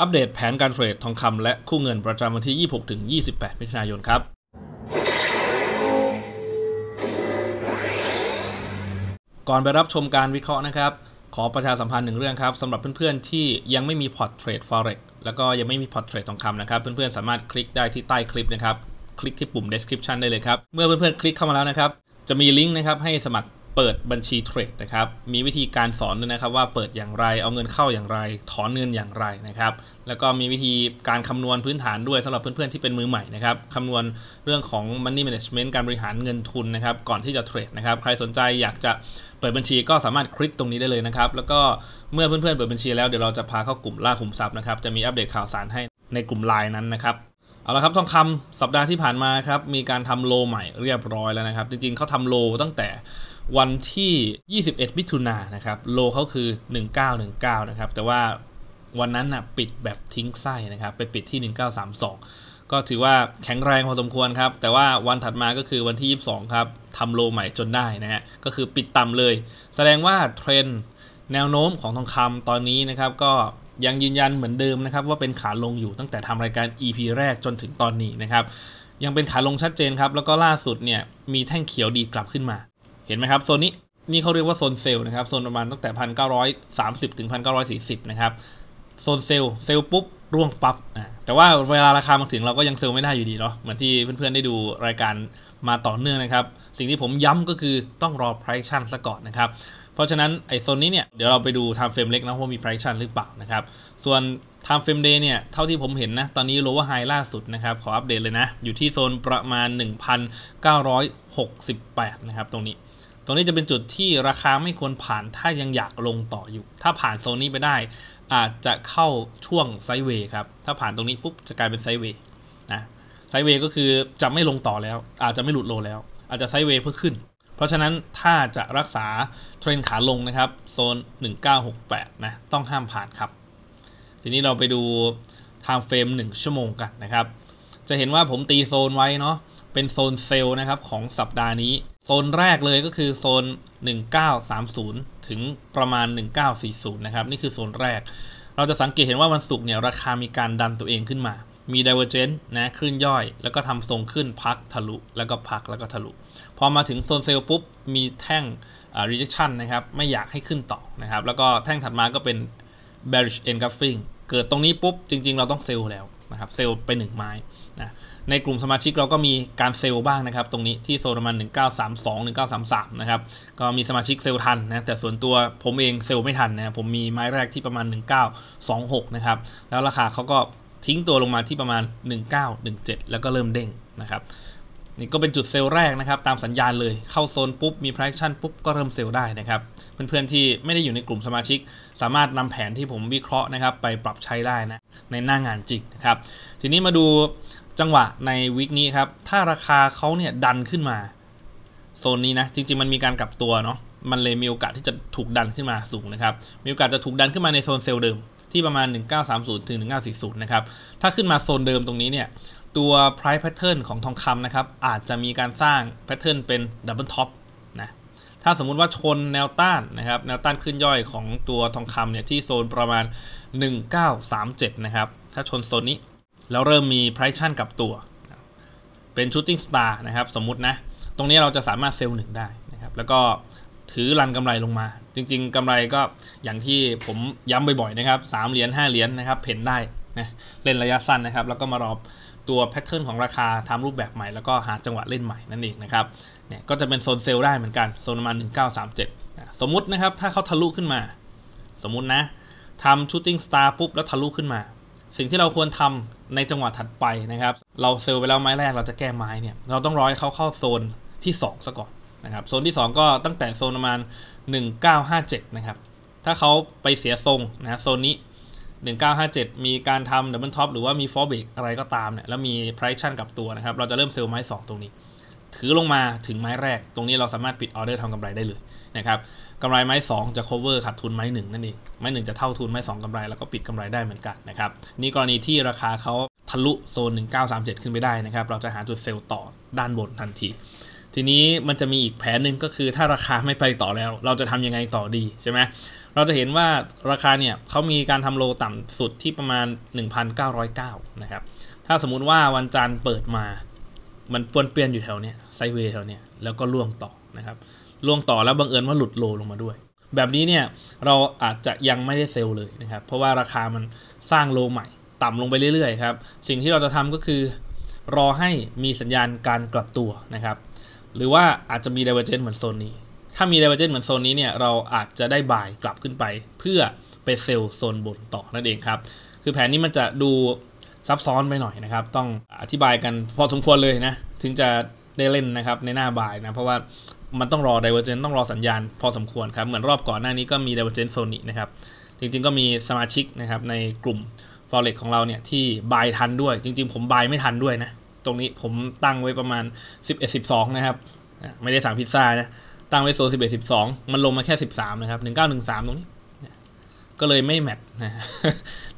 อัปเดตแผนการเทรดทองคำและคู่เงินประจำวันที่ 26ถึง28มิถุนายนครับ ก่อนไปรับชมการวิเคราะห์นะครับ ขอประชาสัมพันธ์หนึ่งเรื่องครับสำหรับเพื่อนๆที่ยังไม่มีพอร์ตเทรด forex แล้วก็ยังไม่มีพอร์ตเทรดทองคำนะครับ เพื่อนๆสามารถคลิกได้ที่ใต้คลิปนะครับ คลิกที่ปุ่ม description ได้เลยครับ เมื่อเพื่อนๆคลิกเข้ามาแล้วนะครับ จะมีลิงก์นะครับให้สมัครเปิดบัญชีเทรดนะครับ มีวิธีการสอนด้วยนะครับว่าเปิดอย่างไร เอาเงินเข้าอย่างไร ถอนเงินอย่างไรนะครับ แล้วก็มีวิธีการคำนวณพื้นฐานด้วย สำหรับเพื่อนๆที่เป็นมือใหม่นะครับคำนวณเรื่องของ money management การบริหารเงินทุนนะครับ ก่อนที่จะเทรดนะครับ ใครสนใจอยากจะเปิดบัญชีก็สามารถคลิกตรงนี้ได้เลยนะครับ แล้วก็เมื่อเพื่อนๆเปิดบัญชีแล้วเดี๋ยวเราจะพาเข้ากลุ่มล่าขุมทรัพย์นะครับ จะมีอัปเดตข่าวสารให้ในกลุ่มไลน์นั้นนะครับ เอาละครับทองคำสัปดาห์ที่ผ่านมาครับมีการทำโลใหม่เรียบร้อยแล้วนะครับ จริงๆเขาทำโลตั้งแต่วันที่ 21มิถุนายนนะครับ โลเขาคือ 1919 นะครับ แต่ว่าวันนั้นนะปิดแบบทิ้งไส้นะครับ ไปปิดที่ 1932 ก็ถือว่าแข็งแรงพอสมควรครับ แต่ว่าวันถัดมาก็คือวันที่ 22 ครับ ทำโลใหม่จนได้นะฮะ ก็คือปิดต่ำเลย แสดงว่าเทรนด์แนวโน้มของทองคำตอนนี้นะครับ ก็ยังยืนยันเหมือนเดิมนะครับ ว่าเป็นขาลงอยู่ตั้งแต่ทำรายการ EP แรกจนถึงตอนนี้นะครับยังเป็นขาลงชัดเจนครับ แล้วก็ล่าสุดเนี่ยมีแท่งเขียวดีกลับขึ้นมาเห็นไหมครับ โซนนี้นี่เขาเรียกว่า โซนเซลล์นะครับ โซนประมาณตั้งแต่พันเก้าร้อยสามสิบถึงพันเก้าร้อยสี่สิบนะครับ โซนเซลล์เซลล์ปุ๊บ ร่วงปับ๊บอ่าแต่ว่าเวลาราคามาถึงเราก็ยังเซลล์ไม่ได้อยู่ดีเนาะเหมือนที่เพื่อนๆ ได้ดูรายการมาต่อเนื่องนะครับ สิ่งที่ผมย้ำก็คือต้องรอ price ชั่นซะก่อนนะครับ เพราะฉะนั้นไอโซนนี้เนี่ย เดี๋ยวเราไปดู time frame เล็กนะว่ามี price ชั่นหรือเปล่านะครับส่วน time frame day เนี่ยเท่าที่ผมเห็นนะตอนนี้ lower high ล่าสุดนะครับขออัปเดตเลยนะอยู่ที่โซนประมาณ1968นะครับตรงนี้ตรงนี้จะเป็นจุดที่ราคาไม่ควรผ่านถ้ายังอยากลงต่ออยู่ ถ้าผ่านโซนนี้ไปได้ อาจจะเข้าช่วงไซเวย์ครับ ถ้าผ่านตรงนี้ปุ๊บจะกลายเป็นไซเวย์นะไซเวย์ก็คือจะไม่ลงต่อแล้ว อาจจะไม่หลุดโลแล้ว อาจจะไซเวย์เพื่อขึ้น เพราะฉะนั้นถ้าจะรักษาเทรนขาลงนะครับโซน 1968 นะ ต้องห้ามผ่านครับ ทีนี้เราไปดูไทม์เฟรม1 ชั่วโมงกันนะครับ จะเห็นว่าผมตีโซนไว้เนาะเป็นโซนเซลล์นะครับของสัปดาห์นี้ โซนแรกเลยก็คือโซน 1930 ถึงประมาณ 1940 นะครับ นี่คือโซนแรก เราจะสังเกตเห็นว่าวันศุกร์เนี่ยราคามีการดันตัวเองขึ้นมา มีดิเวอร์เจนต์นะขึ้นย่อย แล้วก็ทำทรงขึ้นพักทะลุ แล้วก็พักแล้วก็ทะลุ พอมาถึงโซนเซลล์ปุ๊บ มีแท่งรีเจคชั่นนะครับ ไม่อยากให้ขึ้นต่อนะครับ แล้วก็แท่งถัดมาก็เป็น bearish engulfing เกิดตรงนี้ปุ๊บจริง ๆ เราต้องเซลล์แล้วนะครับเซลล์ไปหนึ่งไม้นะในกลุ่มสมาชิกเราก็มีการเซลล์บ้างนะครับตรงนี้ที่โซนประมาณ 1932 1933นะครับก็มีสมาชิกเซลล์ทันนะแต่ส่วนตัวผมเองเซลล์ไม่ทันนะผมมีไม้แรกที่ประมาณ 1926นะครับแล้วราคาเขาก็ทิ้งตัวลงมาที่ประมาณ 1917 แล้วก็เริ่มเด้งนะครับนี่ก็เป็นจุดเซลล์แรกนะครับตามสัญญาณเลยเข้าโซนปุ๊บมีพ p ชั่นปุ๊บก็เริ่มเซลล์ได้นะครับ เพื่อนๆที่ไม่ได้อยู่ในกลุ่มสมาชิก สามารถนำแผนที่ผมวิเคราะห์นะครับไปปรับใช้ได้นะในหน้างานจริงนะครับทีนี้มาดูจังหวะในวิกนี้ครับ ถ้าราคาเขาเนี่ยดันขึ้นมาโซนนี้นะ จริงๆมันมีการกลับตัวเนาะ มันเลยมีโอกาสที่จะถูกดันขึ้นมาสูงนะครับ มีโอกาสจะถูกดันขึ้นมาในโซนเซลล์เดิมที่ประมาณ 1930ถึง1940นะครับ ถ้าขึ้นมาโซนเดิมตรงนี้เนี่ย ตัว price pattern ของทองคำนะครับ อาจจะมีการสร้าง pattern เป็น double top นะ ถ้าสมมุติว่าชนแนวต้านนะครับ แนวต้านขึ้นย่อยของตัวทองคำเนี่ยที่โซนประมาณ 1937 นะครับ ถ้าชนโซนนี้แล้วเริ่มมีไพรชั่นกับตัว เป็นชูตติ้งสตาร์นะครับสมมุตินะ ตรงนี้เราจะสามารถเซลล์หนึ่งได้นะครับ แล้วก็ถือรันกำไรลงมา จริงๆกำไรก็อย่างที่ผมย้ำบ่อยๆนะครับสามเหรียญห้าเหรียญนนะครับเห็นได้นะเล่นระยะสั้นนะครับ แล้วก็มารอบตัวแพทเทิร์นของราคาทำรูปแบบใหม่แล้วก็หาจังหวะเล่นใหม่นั่นเองนะครับ เนี่ยก็จะเป็นโซนเซลล์ได้เหมือนกันโซนประมาณ1937 สมมุตินะครับถ้าเขาทะลุขึ้นมา สมมุตินะทำชูตติ้งสตาร์ปุ๊บแล้วทะลุขึ้นมาสิ่งที่เราควรทำในจังหวะถัดไปนะครับ เราเซลล์ไปแล้วไม้แรกเราจะแก้ไม้เนี่ย เราต้องร้อยเขาเข้าโซนที่ 2ซะก่อนนะครับ โซนที่ 2 ก็ตั้งแต่โซนประมาณ 1957 นะครับ ถ้าเขาไปเสียทรงนะโซนนี้ 1957 มีการทำดับเบิลท็อปหรือว่ามีฟอร์เบกอะไรก็ตามเนี่ยแล้วมีไพรชั่นกับตัวนะครับ เราจะเริ่มเซลล์ไม้ 2 ตรงนี้ ถือลงมาถึงไม้แรก ตรงนี้เราสามารถปิดออเดอร์ทำกำไรได้เลยนะครับกำไรไม้สองจะ cover ขาดทุนไม้หนึ่งนั่นเอง ไม้หนึ่งจะเท่าทุนไม้สองกำไรแล้วก็ปิดกำไรได้เหมือนกันนะครับนี่กรณีที่ราคาเขาทะลุโซน 1937 ขึ้นไปได้นะครับ เราจะหาจุดเซลล์ต่อด้านบนทันที ทีนี้มันจะมีอีกแผนหนึ่งก็คือถ้าราคาไม่ไปต่อแล้ว เราจะทำยังไงต่อดีใช่ไหมเราจะเห็นว่าราคาเนี่ยเขามีการทำโลต่ำสุดที่ประมาณ 1,909นะครับถ้าสมมุติว่าวันจันทร์เปิดมา มันปวนเปลี่ยนอยู่แถวเนี้ยไซเวย์แถวเนี้ยแล้วก็ล่วงต่อนะครับล่วงต่อแล้วบังเอิญว่าหลุดโลลงมาด้วย แบบนี้เนี่ย เราอาจจะยังไม่ได้เซลล์เลยนะครับ เพราะว่าราคามันสร้างโลใหม่ ต่ำลงไปเรื่อยๆครับ สิ่งที่เราจะทำก็คือรอให้มีสัญญาณการกลับตัวนะครับ หรือว่าอาจจะมีดเวอเรนซ์เหมือนโซนนี้ ถ้ามีดเวอเรนซ์เหมือนโซนนี้เนี่ย เราอาจจะได้บ่ายกลับขึ้นไป เพื่อไปเซลล์โซนบนต่อนั่นเองครับ คือแผนนี้มันจะดูซับซ้อนไปหน่อยนะครับ ต้องอธิบายกันพอสมควรเลยนะถึงจะได้เล่นนะครับในหน้าบ่ายนะ เพราะว่ามันต้องรอ Divergent ต้องรอสัญญาณพอสมควรครับ เหมือนรอบก่อนหน้านี้ก็มี Divergent Sony นะครับ จริงๆก็มีสมาชิกนะครับในกลุ่ม Forex ของเราเนี่ย ที่บายทันด้วย จริงๆ ผมบายไม่ทันด้วยนะ ตรงนี้ผมตั้งไว้ประมาณ11 12 นะครับ ไม่ได้สั่งพิซซ่านะ ตั้งไว้โซน11 12 มันลงมาแค่ 13นะครับ1913ตรงนี้ ก็เลยไม่แมทนะ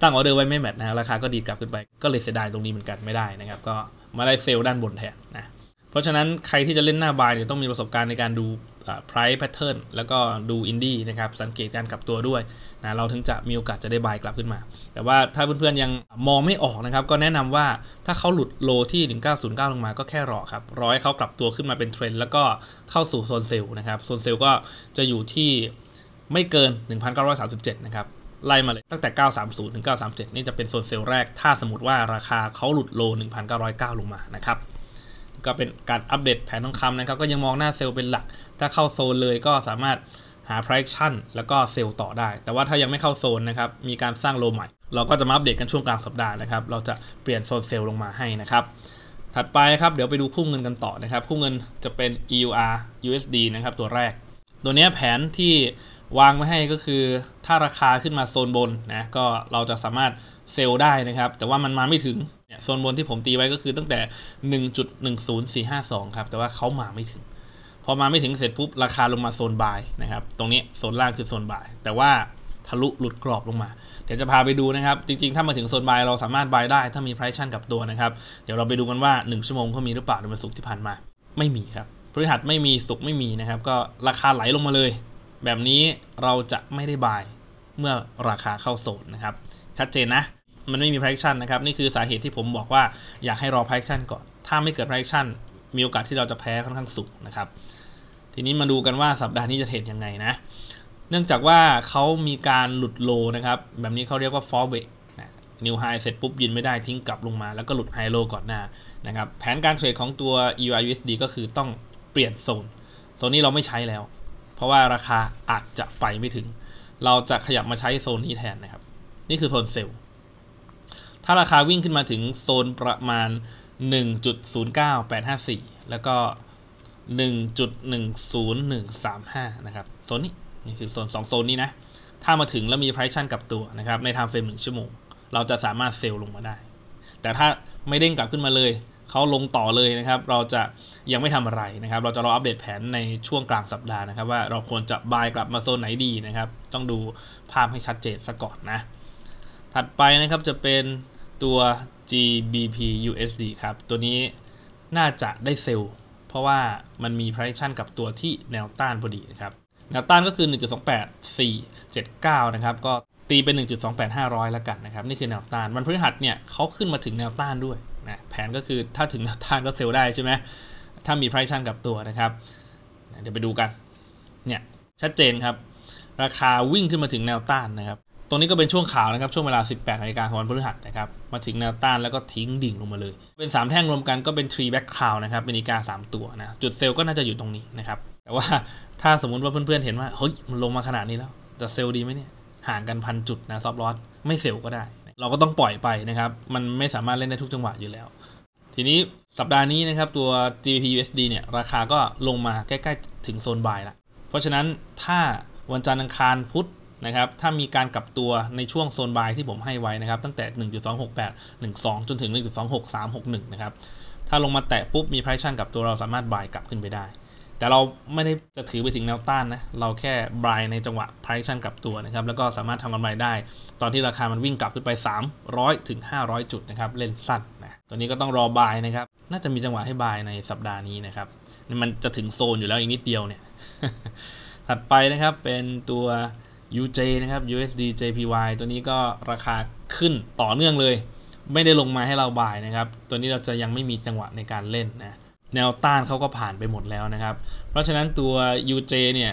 ตั้งออเดอร์ไว้ไม่แมทนะราคาก็ดีดกลับขึ้นไปก็เลยเสียดายตรงนี้เหมือนกันไม่ได้นะครับก็มาได้เซลล์ด้านบนแทนนะเพราะฉะนั้นใครที่จะเล่นหน้าบายเนี่ยต้องมีประสบการณ์ในการดู price pattern แล้วก็ดูอินดี้นะครับ สังเกตการกลับตัวด้วยนะเราถึงจะมีโอกาสจะได้บายกลับขึ้นมา แต่ว่าถ้าเพื่อนๆยังมองไม่ออกนะครับ ก็แนะนำว่าถ้าเขาหลุดโลที่ 1909ลงมาก็แค่รอครับรอให้เขากลับตัวขึ้นมาเป็นเทรนด์แล้วก็เข้าสู่โซนเซลล์นะครับ โซนเซลล์ก็จะอยู่ที่ไม่เกิน 1937นะครับไล่มาเลยตั้งแต่ 930ถึง937 นี่จะเป็นโซนเซลล์แรกถ้าสมมติว่าราคาเขาหลุดโล 1909 ลงมานะครับก็เป็นการอัปเดตแผนทองคำนะครับ ก็ยังมองหน้าเซลล์เป็นหลักถ้าเข้าโซนเลย ก็สามารถหาไ r ร c t i o n แล้วก็เซลล์ต่อได้ แต่ว่าถ้ายังไม่เข้าโซนนะครับมีการสร้างโลใหม่ เราก็จะมาอัปเดตกันช่วงกลางสัปดาห์นะครับเราจะเปลี่ยนโซนเซลล์ลงมาให้นะครับถัดไปครับเดี๋ยวไปดูคู่เงินกันต่อนะครับคู่เงินจะเป็น EUR USD นะครับตัวแรก ตัวนี้แผนที่วางไว้ให้ก็คือ ถ้าราคาขึ้นมาโซนบนนะก็เราจะสามารถเซลล์ได้นะครับ แต่ว่ามันมาไม่ถึงโซนบนที่ผมตีไว้ก็คือตั้งแต่ 1.10452 ครับ แต่ว่าเขามาไม่ถึง พอมาไม่ถึงเสร็จปุ๊บราคาลงมาโซนบายนะครับ ตรงนี้โซนล่างคือโซนบาย แต่ว่าทะลุหลุดกรอบลงมา เดี๋ยวจะพาไปดูนะครับ จริง ๆ ถ้ามาถึงโซนบายเราสามารถบายได้ ถ้ามีไพรชั่นกับตัวนะครับ เดี๋ยวเราไปดูกันว่า 1 ชั่วโมงเขามีหรือเปล่าในวันศุกร์ที่ผ่านมา ไม่มีครับพฤหัสไม่มีศุกร์ไม่มีนะครับ ก็ราคาไหลลงมาเลย แบบนี้เราจะไม่ได้บายเมื่อราคาเข้าโซนนะครับ ชัดเจนนะมันไม่มี projection นะครับ นี่คือสาเหตุที่ผมบอกว่าอยากให้รอ projection ก่อน ถ้าไม่เกิด projection มีโอกาสที่เราจะแพ้ค่อนข้างสูงนะครับ ทีนี้มาดูกันว่าสัปดาห์นี้จะเทรดยังไงนะ เนื่องจากว่าเขามีการหลุดโลนะครับ แบบนี้เขาเรียกว่า f o r w a r นิวไฮเสร็จปุ๊บยืนไม่ได้ทิ้งกลับลงมา แล้วก็หลุดไฮโลก่อนหน้านะครับ แผนการเทรดของตัว EURUSD ก็คือต้องเปลี่ยนโซนโซนนี้เราไม่ใช้แล้ว เพราะว่าราคาอาจจะไปไม่ถึงเราจะขยับมาใช้โซนนี้แทนนะครับนี่คือโซนเซลล์ถ้าราคาวิ่งขึ้นมาถึงโซนประมาณ 1.09854 แล้วก็ 1.10135นะครับโซนนี้ นี่คือโซน 2 โซนนี้นะ ถ้ามาถึงแล้วมีไพร์ชั่นกับตัวนะครับ ในงเฟรมหนึ่1ชั่วโมง เราจะสามารถเซลลลงมาได้ แต่ถ้าไม่เด้งกลับขึ้นมาเลย เขาลงต่อเลยนะครับ เราจะยังไม่ทำอะไรนะครับ เราจะรออัปเดตแผนในช่วงกลางสัปดาห์นะครับว่าเราควรจะบายกลับมาโซนไหนดีนะครับ ต้องดูภาพให้ชัดเจนซะก่อนนะ ถัดไปนะครับจะเป็นตัว GBP USD ครับ ตัวนี้น่าจะได้เซลล์เพราะว่ามันมี p ร i ชั n นกับตัวที่แนวต้านพอดีนะครับ แนวต้านก็คือ 1.28479 นะครับ ก็ตีเป็น1.28500 แล้วกันนะครับ นี่คือแนวต้าน มันพฤหัสเนี่ยเขาขึ้นมาถึงแนวต้านด้วยนะแผนก็คือถ้าถึงแนวต้านก็เซลล์ได้ใช่ไหมถ้ามี p ร i ชั n นกับตัวนะครับ เดี๋ยวไปดูกัน เนี่ยชัดเจนครับ ราคาวิ่งขึ้นมาถึงแนวต้านนะครับตรงนี้ก็เป็นช่วงข่าวนะครับช่วงเวลา 18นาฬิกาของวันพฤหัสนะครับมาถึงแนวต้านแล้วก็ทิ้งดิ่งลงมาเลย เป็น 3 แท่งรวมกันก็เป็นทรีแ back cow นะครับเป็นอีกา3ตัวนะจุดเซลล์ก็น่าจะอยู่ตรงนี้นะครับแต่ว่าถ้าสมมุติว่าเพื่อนๆเห็นว่าเฮ้ยมันลงมาขนาดนี้แล้วจะเซลล์ดีไหมเนี่ยห่างกันพันจุดนะซอฟลอสไม่เซลล์ก็ได้ เราก็ต้องปล่อยไปนะครับมันไม่สามารถเล่นได้ทุกจังหวะอยู่แล้ว ทีนี้สัปดาห์นี้นะครับตัว g p USD เนี่ยราคาก็ลงมาใกล้ๆถึงโซนบายละเพราะฉะนั้นถ้าวันจันทร์อังคารพุธนะครับถ้ามีการกลับตัวในช่วงโซนบายที่ผมให้ไว้นะครับ ตั้งแต่ 1.268 12 จนถึง 1.26361 นะครับถ้าลงมาแตะปุ๊บมีไพรชั่นกับตัวเราสามารถบายกลับขึ้นไปได้ แต่เราไม่ได้จะถือไปถึงแนวต้านนะเราแค่บายในจังหวะไพรชั่นกลับตัวนะครับแล้วก็สามารถทำกำไรได้ ตอนที่ราคามันวิ่งกลับขึ้นไป 300 ถึง 500 จุดนะครับ เล่นสั้นนะตัวนี้ก็ต้องรอบายนะครับ น่าจะมีจังหวะให้บายในสัปดาห์นี้นะครับ มันจะถึงโซนอยู่แล้วอีกนิดเดียวเนี่ยถัดไปนะครับเป็นตัว UJ นะครับ USD JPY ตัวนี้ก็ราคาขึ้นต่อเนื่องเลย ไม่ได้ลงมาให้เราบ่ายนะครับ ตัวนี้เราจะยังไม่มีจังหวะในการเล่นนะ แนวต้านเขาก็ผ่านไปหมดแล้วนะครับ เพราะฉะนั้นตัว UJ เนี่ย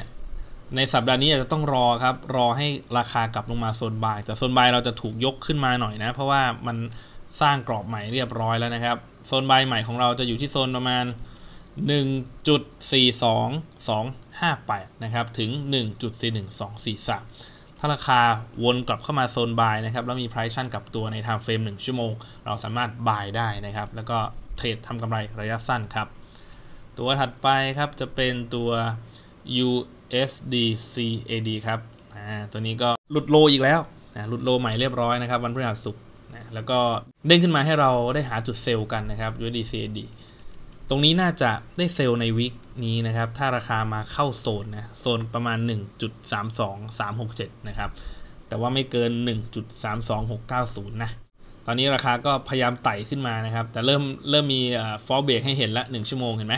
ในสัปดาห์นี้อาจจะต้องรอครับ รอให้ราคากลับลงมาโซนบ่าย แต่โซนบ่ายเราจะถูกยกขึ้นมาหน่อยนะ เพราะว่ามันสร้างกรอบใหม่เรียบร้อยแล้วนะครับ โซนบ่ายใหม่ของเราจะอยู่ที่โซนประมาณ1.42258นะครับถึง 1.41243ถ้าราคาวนกลับเข้ามาโซนบายนะครับ แล้วมีไพรชั่นกับตัวใน time f r a m 1ชั่วโมง เราสามารถบายได้นะครับ แล้วก็เทรดทำกำไรระยะสั้นครับ ตัวถัดไปครับจะเป็นตัว USDCAD ครับตัวนี้ก็หลุดโลอีกแล้วหลุดโลใหม่เรียบร้อยนะครับวันพฤหัสศุกร์แล้วก็เด้งขึ้นมาให้เราได้หาจุดเซลล์กันนะครับ USDCAD ตรงนี้น่าจะได้เซลล์ในวิกนี้นะครับ ถ้าราคามาเข้าโซนนะ โซนประมาณ 1.32367 นะครับ แต่ว่าไม่เกิน 1.32690 นะ ตอนนี้ราคาก็พยายามไต่ขึ้นมานะครับ แต่เริ่มเริ่มมีฟอร์เบรกให้เห็นละ1ชั่วโมงเห็นไหม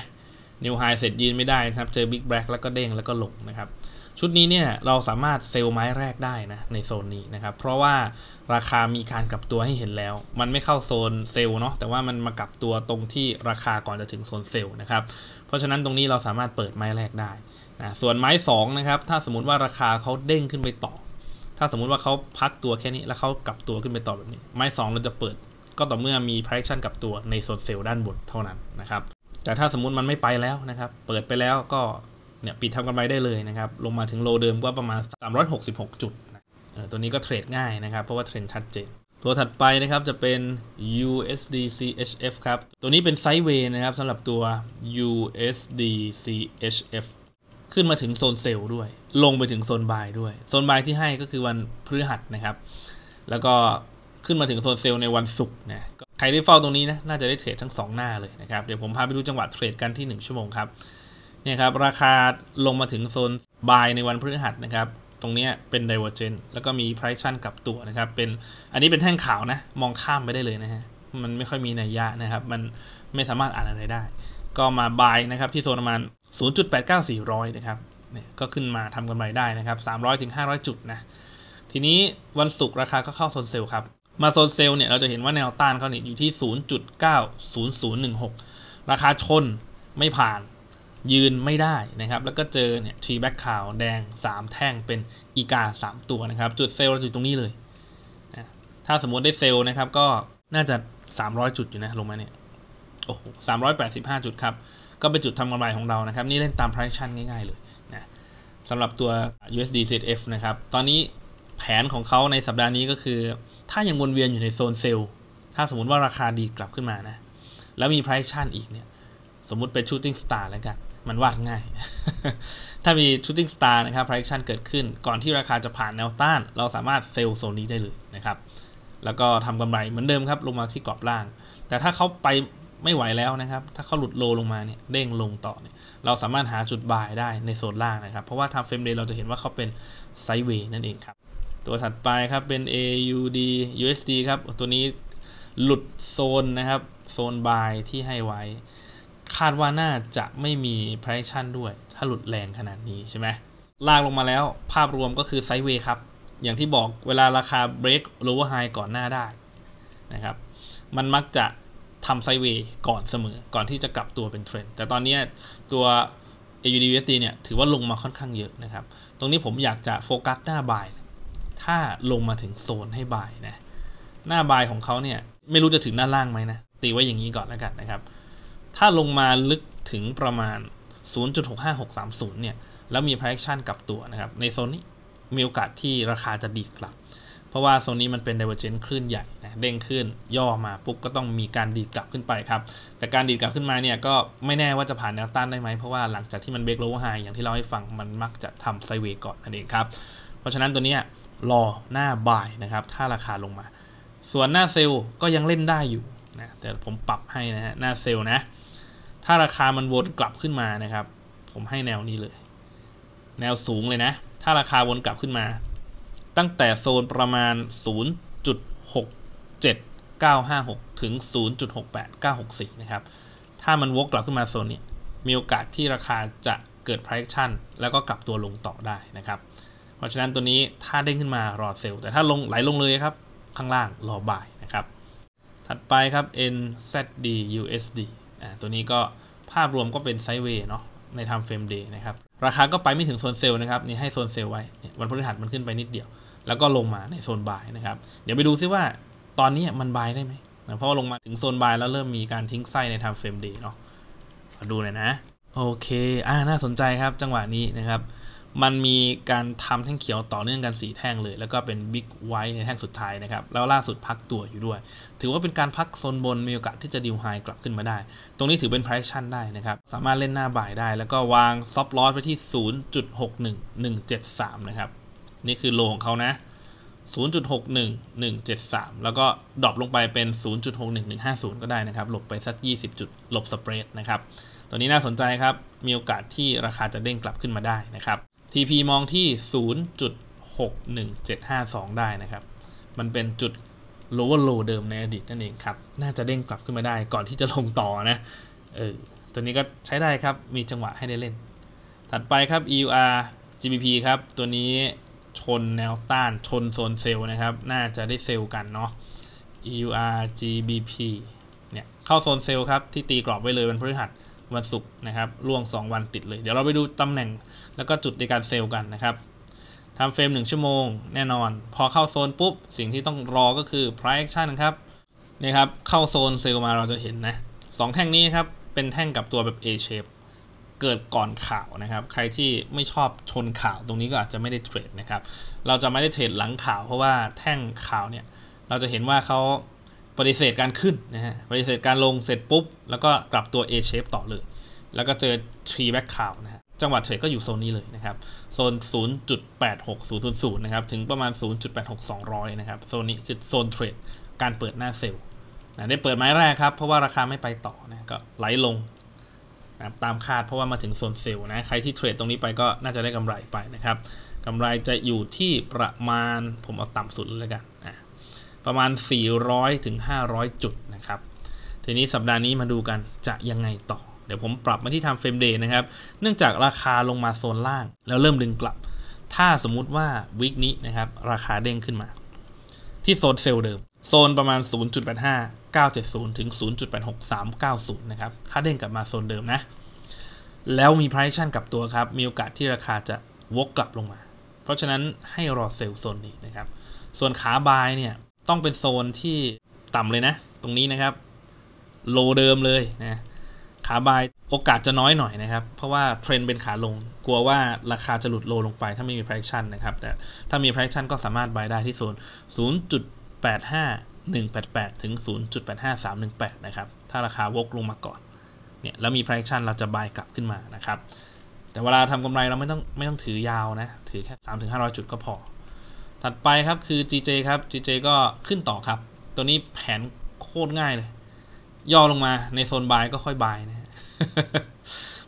นิวไฮเสร็จยืนไม่ได้นะครับเจอบิ๊กแบล็กแล้วก็เด้งแล้วก็หลงนะครับชุดนี้เนี่ยเราสามารถเซลล์ไม้แรกได้นะในโซนนี้นะครับ เพราะว่าราคามีการกลับตัวให้เห็นแล้ว มันไม่เข้าโซนเซลล์เนาะแต่ว่ามันมากลับตัวตรงที่ราคาก่อนจะถึงโซนเซลล์นะครับเพราะฉะนั้นตรงนี้เราสามารถเปิดไม้แรกได้นะส่วนไม้2นะครับถ้าสมมติว่าราคาเขาเด้งขึ้นไปต่อ ถ้าสมมุติว่าเขาพักตัวแค่นี้ แล้วเขากลับตัวขึ้นไปต่อแบบนี้ ไม้ 2 เราจะเปิดก็ต่อเมื่อมี p r i c นกลับตัวในโซนเซลล์ด้านบนเท่านั้นนะครับแต่ถ้าสมมติมันไม่ไปแล้วนะครับ เปิดไปแล้วก็เนี่ยปิดทำกำไรได้เลยนะครับ ลงมาถึงโลเดิมก็ประมาณ 366 จุดนะตัวนี้ก็เทรดง่ายนะครับ เพราะว่าเทรนชัดเจน ตัวถัดไปนะครับจะเป็น USDCHF ครับ ตัวนี้เป็นไซด์เวย์นะครับสำหรับตัว USDCHF ขึ้นมาถึงโซนเซลล์ด้วย ลงไปถึงโซนบายด้วย โซนบายที่ให้ก็คือวันพฤหัสนะครับ แล้วก็ขึ้นมาถึงโซนเซลล์ในวันศุกร์นะใครได้เฝ้าตรงนี้นะ น่าจะได้เทรดทั้ง2หน้าเลยนะครับ เดี๋ยวผมพาไปดูจังหวะเทรดกันที่1 ชั่วโมงครับนี่ครับราคาลงมาถึงโซนบายในวันพฤหัสนะครับ ตรงนี้เป็น d i v e r g e n นแล้วก็มี price ชั่นกลับตัวนะครับ เป็น อันนี้เป็นแท่งขาวนะ มองข้ามไปได้เลยนะฮะ มันไม่ค่อยมีนัยยะนะครับ มันไม่สามารถอ่านอะไรได้ ก็มาบายนะครับที่โซนประมาณ 0.89400นะครับ เนี่ยก็ขึ้นมาทำกำไรได้นะครับ 300-500 จุดนะ ทีนี้วันศุกร์ราคาก็เข้าโซนเซลล์ครับ มาโซนเซลล์เนี่ยเราจะเห็นว่าแนวต้านเขาเนี่ยอยู่ที่ 0.90016 ราคาชนไม่ผ่านยืนไม่ได้นะครับ แล้วก็เจอเนี่ยทีแบ็กขาวแดง 3 แท่งเป็นอีกา 3 ตัวนะครับ จุดเซลล์อยู่ตรงนี้เลยนะถ้าสมมติได้เซลล์นะครับ ก็น่าจะ 300 จุดอยู่นะ ลงมาเนี่ย โอ้โหสามจุดครับ ก็เป็นจุดทำกำไรของเรานะครับ นี่เล่นตามプライ d i c t i ง่ายๆเลยนะสำหรับตัว USD CF นะครับ ตอนนี้แผนของเขาในสัปดาห์นี้ก็คือ ถ้ายังวนเวียนอยู่ในโซนเซลล์ ถ้าสมมติว่าราคาดีกลับขึ้นมานะ แล้วมีプライ d i c t i อีกเนี่ย สมมติเป็น shooting star แล้วกันมันวาดง่าย ถ้ามี shooting star นะครับ correction เกิดขึ้น ก่อนที่ราคาจะผ่านแนวต้าน เราสามารถเซลล์โซนนี้ได้เลยนะครับ แล้วก็ทำกำไร เหมือนเดิมครับ ลงมาที่กรอบล่าง แต่ถ้าเขาไปไม่ไหวแล้วนะครับ ถ้าเขาหลุดโลลงมาเนี่ย เด้งลงต่อเนี่ย เราสามารถหาจุดบายได้ในโซนล่างนะครับ เพราะว่าทำเฟรมเดย์เราจะเห็นว่าเขาเป็นไซด์เวย์นั่นเองครับ ตัวถัดไปครับเป็น AUD USD ครับ ตัวนี้หลุดโซนนะครับ โซนบายที่ให้ไว้คาดว่าน่าจะไม่มี protection ด้วย ถ้าหลุดแรงขนาดนี้ใช่ไหมลากลงมาแล้วภาพรวมก็คือไซด์เวย์ครับ อย่างที่บอกเวลาราคา break lower high ก่อนหน้าได้นะครับ มันมักจะทำไซด์เวย์ก่อนเสมอ ก่อนที่จะกลับตัวเป็นเทรนด์แต่ตอนนี้ตัว AUDUSD เนี่ย ถือว่าลงมาค่อนข้างเยอะนะครับ ตรงนี้ผมอยากจะโฟกัสหน้าบ่ายถ้าลงมาถึงโซนให้บ่ายนะ หน้าบ่ายของเขาเนี่ยไม่รู้จะถึงด้านล่างไหมนะตีไว้อย่างนี้ก่อนแล้วกันนะครับถ้าลงมาลึกถึงประมาณ 0.65630 เนี่ย แล้วมี projection กลับตัวนะครับ ในโซนนี้มีโอกาสที่ราคาจะดีกลับ เพราะว่าโซนนี้มันเป็น d i v e r g e n c คลื่นใหญ่นะเด้งขึ้นย่อมาปุ๊บก็ต้องมีการดีดกลับขึ้นไปครับ แต่การดีดกลับขึ้นมาเนี่ยก็ไม่แน่ว่าจะผ่านแนวต้านได้ไหม เพราะว่าหลังจากที่มันเบรกโลว์ไฮอย่างที่เราให้ฟังมันมักจะทำไซเวก่อนนั่นเองครับ เพราะฉะนั้นตัวนี้รอหน้าบ่ายนะครับ ถ้าราคาลงมา ส่วนหน้าเซลล์ก็ยังเล่นได้อยู่นะ แต่ผมปรับให้นะฮะหน้าเซลล์นะถ้าราคามัน วนกลับขึ้นมานะครับ ผมให้แนวนี้เลย แนวสูงเลยนะ ถ้าราคาวนกลับขึ้นมา ตั้งแต่โซนประมาณ 0.67956 ถึง 0.68964 นะครับ ถ้ามันวกกลับ ขึ้นมา โซนนี้ มีโอกาส ที่ราคาจะเกิด p r o j e ชั o n แล้วก็กลับตัวลงต่อได้นะครับ เพราะฉะนั้นตัวนี้ถ้า เด้งขึ้นมารอเซลล์แต่ถ้าลงไหลลงเลยครับ ข้างล่างรอบ่ายนะครับ ถัดไปครับ NZD USD อ่ตัวนี้ก็ภาพรวมก็เป็นไซด์เวย์เนาะในทำเฟรมเดย์นะครับ ราคาก็ไปไม่ถึงโซนเซลล์นะครับ นี่ให้โซนเซลล์ไว้ วันพฤหัสมันขึ้นไปนิดเดียว แล้วก็ลงมาในโซนบายนะครับ เดี๋ยวไปดูซิว่าตอนนี้มันบายได้ไหมเพราะว่าลงมาถึงโซนบายแล้วเริ่มมีการทิ้งไส้ในทำเฟรมเดย์เนาะมาดูเลยนะ โอเคอ่าน่าสนใจครับจังหวะนี้นะครับมันมีการทำแท่งเขียวต่อเนื่องกัน4แท่งเลย แล้วก็เป็นบิ๊กไวท์ในแท่งสุดท้ายนะครับ แล้วล่าสุดพักตัวอยู่ด้วย ถือว่าเป็นการพักโซนบนมีโอกาสที่จะดิวไฮกลับขึ้นมาได้ ตรงนี้ถือเป็นไพรชั่นได้นะครับ สามารถเล่นหน้าบ่ายได้ แล้วก็วางซอบลอสไปที่ 0.61173 นะครับ นี่คือโลของเขานะ 0.61173 แล้วก็ดรอปลงไปเป็น 0.61150 ก็ได้นะครับหลบไปสัก20 จุดหลบสเปรดนะครับตัวนี้น่าสนใจครับมีโอกาสที่ราคาจะเด้งกลับขึ้นมาได้นะครับ TP มองที่ 0.61752 ได้นะครับ มันเป็นจุด lower low เดิมในอดีตนั่นเองครับ น่าจะเด้งกลับขึ้นมาได้ก่อนที่จะลงต่อนะ เออ ตัวนี้ก็ใช้ได้ครับ มีจังหวะให้ได้เล่น ถัดไปครับ EUR GBP ครับ ตัวนี้ชนแนวต้าน ชนโซนเซลล์นะครับ น่าจะได้เซลล์กันเนาะ EUR GBP เนี่ยเข้าโซนเซลล์ครับที่ตีกรอบไว้เลยวันพฤหัสวันศุกร์นะครับล่วง 2 วันติดเลย เดี๋ยวเราไปดูตำแหน่งแล้วก็จุดในการเซลล์กันนะครับ ทำเฟรม 1 ชั่วโมงแน่นอน พอเข้าโซนปุ๊บ สิ่งที่ต้องรอก็คือ price action ครับนี่ครับ เข้าโซนเซลล์มาเราจะเห็นนะสองแท่งนี้ครับเป็นแท่งกับตัวแบบ A shape เกิดก่อนข่าวนะครับ ใครที่ไม่ชอบชนข่าวตรงนี้ก็อาจจะไม่ได้เทรดนะครับ เราจะไม่ได้เทรดหลังข่าว เพราะว่าแท่งข่าวเนี่ยเราจะเห็นว่าเขาปฏิเสธการขึ้นนะฮะ ปฏิเสธการลงเสร็จปุ๊บ แล้วก็กลับตัว A shape ต่อเลย แล้วก็เจอ tree back cow นะฮะ จังหวะเทรดก็อยู่โซนนี้เลยนะครับ โซน 0.86000 นะครับ ถึงประมาณ 0.86200 นะครับ โซนนี้คือโซนเทรดการเปิดหน้าเซลล์นะได้เปิดไม้แรกครับ เพราะว่าราคาไม่ไปต่อนะก็ไหลลงนะตามคาดเพราะว่ามาถึงโซนเซลล์นะ ใครที่เทรดตรงนี้ไปก็น่าจะได้กำไรไปนะครับกำไรจะอยู่ที่ประมาณผมเอาต่ำสุดเลยกันนะประมาณ 400 ถึง 500 จุดนะครับ ทีนี้สัปดาห์นี้มาดูกันจะยังไงต่อ เดี๋ยวผมปรับมาที่ทำเฟรมเดย์นะครับ เนื่องจากราคาลงมาโซนล่าง แล้วเริ่มดึงกลับ ถ้าสมมุติว่าวิกนี้นะครับ ราคาเด้งขึ้นมา ที่โซนเซลล์เดิม โซนประมาณ 0.85 970 ถึง 0.86390 นะครับ ถ้าเด้งกลับมาโซนเดิมนะ แล้วมีพ r i c ชั่นกลับตัวครับ มีโอกาสที่ราคาจะวกกลับลงมา เพราะฉะนั้นให้รอเซลล์โซนนี้นะครับ ส่วนขาบายเนี่ยต้องเป็นโซนที่ต่ำเลยนะ ตรงนี้นะครับ โลเดิมเลยนะขาบายโอกาสจะน้อยหน่อยนะครับ เพราะว่าเทรนเป็นขาลง กลัวว่าราคาจะหลุดโลลงไป ถ้าไม่มี p r o t e c t i นะครับ แต่ถ้ามี p r o t e c t i ก็สามารถบายได้ที่โซน 0.85188 ถึง 0.85318 นะครับ ถ้าราคาวกลงมาก่อนเนี่ยแล้วมี p r o t ช c t i เราจะบายกลับขึ้นมานะครับ แต่เวลาทำกำไรเราไม่ต้องไม่ต้องถือยาวนะ ถือแค่ 3-500 จุดก็พอถัดไปครับคือ GJ ครับ GJ ก็ขึ้นต่อครับ ตัวนี้แผนโคตรง่ายเลย ย่อลงมาในโซนบายก็ค่อยบายนะฮะ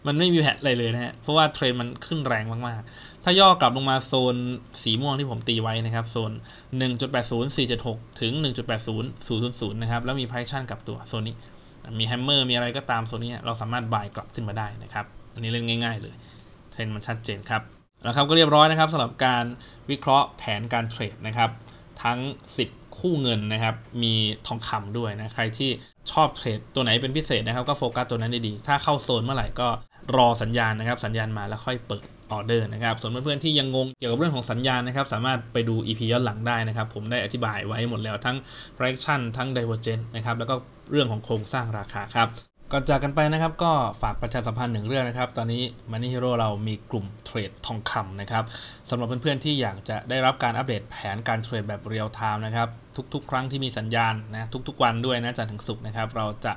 มันไม่มีแผนอะไรเลยนะฮะเพราะว่าเทรนมันขึ้นแรงมากๆ ถ้าย่อกลับลงมาโซนสีม่วงที่ผมตีไว้นะครับ โซน 1.80 4.6ถึง 1.80 0.00 นะครับ แล้วมีไพรชั่นกับตัวโซนนี้ มีแฮมเมอร์มีอะไรก็ตามโซนนี้ เราสามารถบายกลับขึ้นมาได้นะครับ อันนี้เล่นง่าย ๆเลยเทรนมันชัดเจนครับนะครับก็เรียบร้อยนะครับสำหรับการวิเคราะห์แผนการเทรดนะครับทั้ง 10 คู่เงินนะครับมีทองคำด้วยนะใครที่ชอบเทรด ตัวไหนเป็นพิเศษนะครับก็โฟกัสตัวนั้นดีๆถ้าเข้าโซนเมื่อไหร่ก็รอสัญญาณนะครับสัญญาณมาแล้วค่อยเปิดออเดอร์นะครับส่วนเพื่อนๆที่ยังงงเกี่ยวกับเรื่องของสัญญาณนะครับสามารถไปดู EP ย้อนหลังได้นะครับ ผมได้อธิบายไว้หมดแล้วทั้ง projection ทั้ง divergence นะครับแล้วก็เรื่องของโครงสร้างราคาครับก่อนจากกันไปนะครับก็ฝากประชาสัมพันธ์หนึ่งเรื่องนะครับ ตอนนี้ Money Hero เรามีกลุ่มเทรดทองคำนะครับสำหรับเพื่อนๆที่อยากจะได้รับการอัปเดตแผนการเทรดแบบเรียลไทม์นะครับ ทุก ๆ ครั้งที่มีสัญญาณนะทุกๆ วันด้วยนะจันทร์ถึงศุกร์นะครับ เราจะ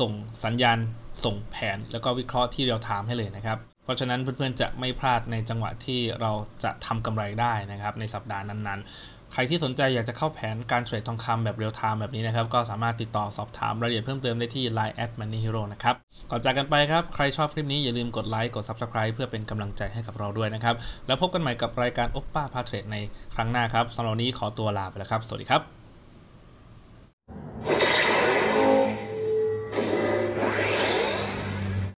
ส่งสัญญาณส่งแผนแล้วก็วิเคราะห์ที่เรียลไทม์ให้เลยนะครับเพราะฉะนั้นเพื่อนๆจะไม่พลาดในจังหวะที่เราจะทำกำไรได้นะครับ ในสัปดาห์นั้นๆใครที่สนใจอยากจะเข้าแผนการเทรดทองคำแบบเรียลไทม์แบบนี้นะครับ ก็สามารถติดต่อสอบถาม รายละเอียดเพิ่มเติมได้ที่ Line at moneyhero นะครับก่อนจากกันไปครับ ใครชอบคลิปนี้อย่าลืมกดไลค์กด Subscribe เพื่อเป็นกำลังใจให้กับเราด้วยนะครับ แล้วพบกันใหม่กับรายการโอปป้าพาเทรดในครั้งหน้าครับสำหรับนนี้ขอตัวลาไปแล้วครับ สวัสดีครับ